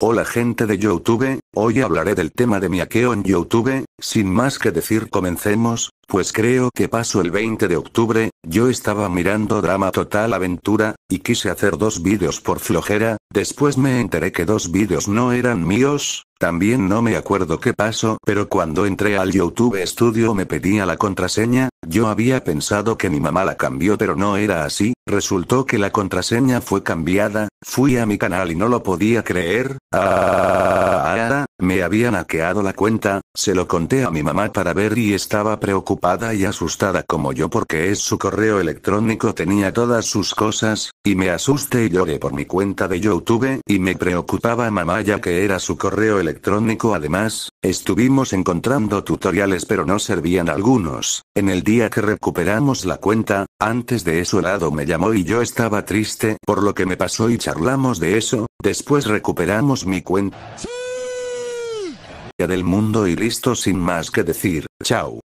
Hola gente de Youtube, hoy hablaré del tema de mi hackeo en Youtube, sin más que decir comencemos, pues creo que pasó el 20 de octubre, yo estaba mirando Drama Total Aventura, y quise hacer dos vídeos por flojera, después me enteré que dos vídeos no eran míos, también no me acuerdo qué pasó, pero cuando entré al YouTube Studio me pedía la contraseña, yo había pensado que mi mamá la cambió pero no era así, resultó que la contraseña fue cambiada, fui a mi canal y no lo podía creer. Ah me había hackeado la cuenta, se lo conté a mi mamá para ver y estaba preocupada y asustada como yo porque es su correo electrónico tenía todas sus cosas, y me asusté y lloré por mi cuenta de YouTube, y me preocupaba mamá ya que era su correo electrónico además, estuvimos encontrando tutoriales pero no servían algunos, en el día que recuperamos la cuenta, antes de eso lado me llamó y yo estaba triste por lo que me pasó y charlamos de eso, después recuperamos mi cuenta del mundo y listo sin más que decir, chao.